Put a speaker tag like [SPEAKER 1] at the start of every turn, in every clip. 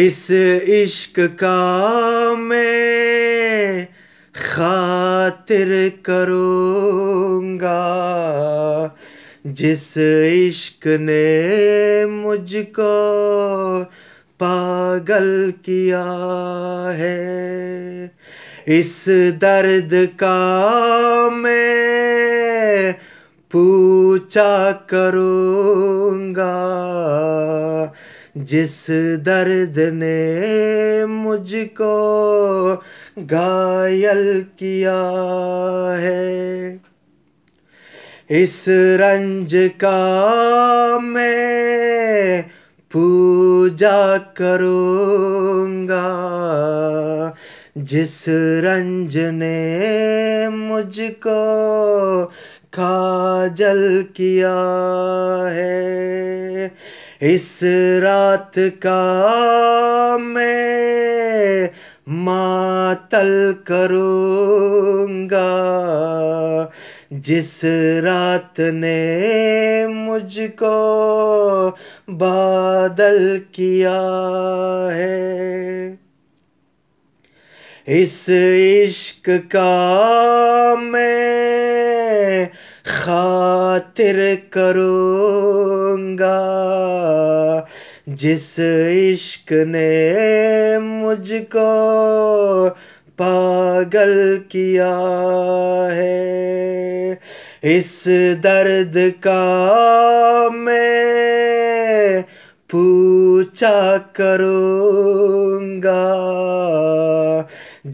[SPEAKER 1] इस इश्क का मैं खातिर करूँगा जिस इश्क ने मुझको पागल किया है इस दर्द का मैं पूछा करूँगा जिस दर्द ने मुझको घायल किया है इस रंज का मैं पूजा करूँगा जिस रंज ने मुझको खाजल किया है इस रात का मैं मातल करूंगा जिस रात ने मुझको बादल किया है इस इश्क का मैं खातिर करूँगा जिस इश्क ने मुझको पागल किया है इस दर्द का मैं पूछा करूँगा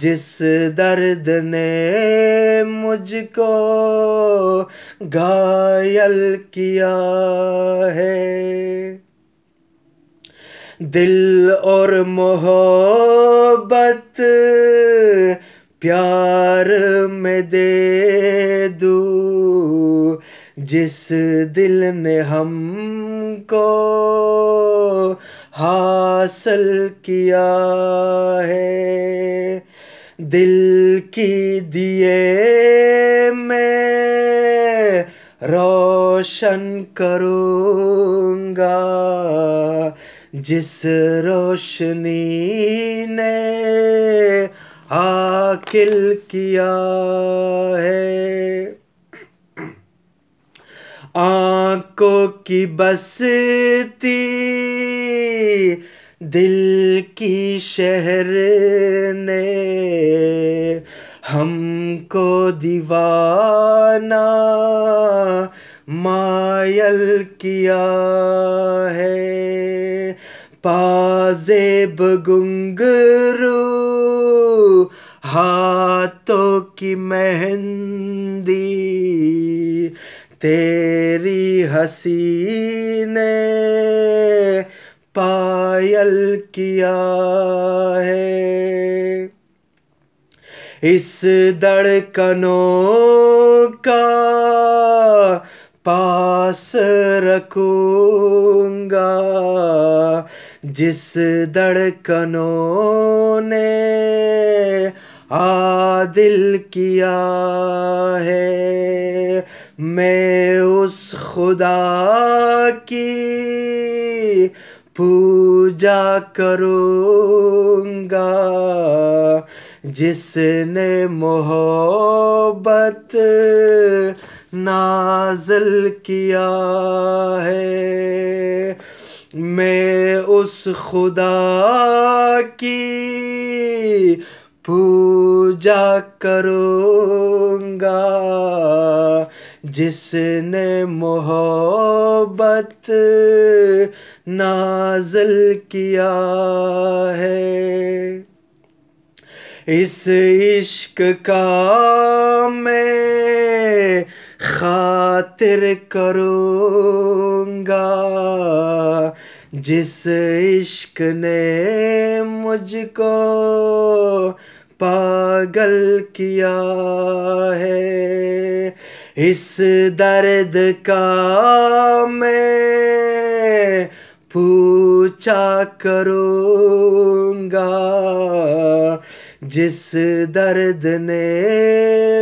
[SPEAKER 1] जिस दर्द ने मुझको घायल किया है दिल और मोहब्बत प्यार में दे दूँ जिस दिल ने हमको हासिल किया है दिल की दिए मैं रोशन करूँगा जिस रोशनी ने आकिल किया है आंखों की बसती दिल की शहर ने हमको दीवाना मायल किया है पाजेब गुंगरू हाथों की मेहंदी तेरी हसी ने पायल किया है इस दड़कनों का पास रखूंगा जिस दड़कनों ने आदिल किया है मैं उस खुदा की पूजा करूँगा जिसने मोहब्बत नाजल किया है मैं उस खुदा की पूजा करूँगा जिसने मोहब्बत नाजल किया है इस इश्क का मैं खातिर करूँगा जिस इश्क ने मुझको पागल किया है इस दर्द का मैं पूछा करूँगा जिस दर्द ने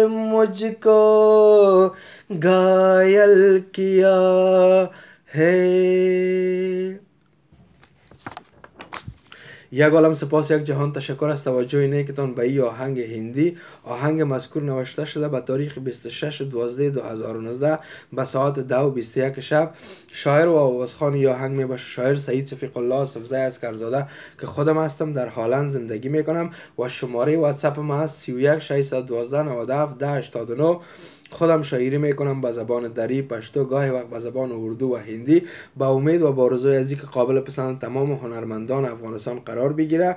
[SPEAKER 1] मुझको घायल किया है
[SPEAKER 2] یک عالم سپاس یک جهان تشکر از توجه نیکتان به ای آهنگ هندی آهنگ مذکور نوشته شده به تاریخ 26 12 2019 به ساعت 10 و 21 شب شاعر و آوازخان ای آهنگ می باشه شاعر سعید شفیق الله سفزه از کرزاده که خودم هستم در هالند زندگی می کنم و شماره واتساپ ما هست 31 612 97 10 89 خودم شاعری میکنم به زبان دری پشتو گاهی وقت به زبان اردو و هندی با امید و با رضای که قابل پسند تمام هنرمندان افغانستان قرار بگیره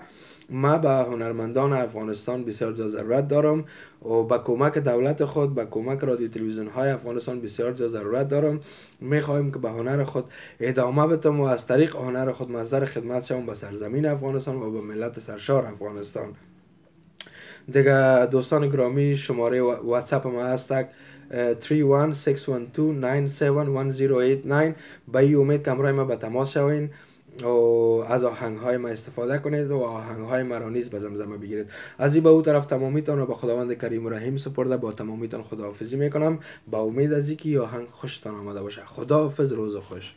[SPEAKER 2] ما به هنرمندان افغانستان بسیار زیاد ضرورت دارم و به کمک دولت خود به کمک رادیو تلویزیون های افغانستان بسیار زیاد ضرورت دارم میخواهیم که به هنر خود ادامه بدم و از طریق هنر خود مصدر خدمت شوم به سرزمین افغانستان و به ملت سرشار افغانستان دیگه دوستان گرامی شماره واتس اپ ما هست 31612971089 به این امید کمرای ما به تماس شوین و از آهنگ های ما استفاده کنید و آهنگ های را نیز به زمزمه بگیرید از این به او طرف تمامیتان را به خداوند کریم و رحیم سپرده با تمامیتان خداحافظی میکنم با امید از اینکه آهنگ خوشتان آمده باشه خداحافظ روز خوش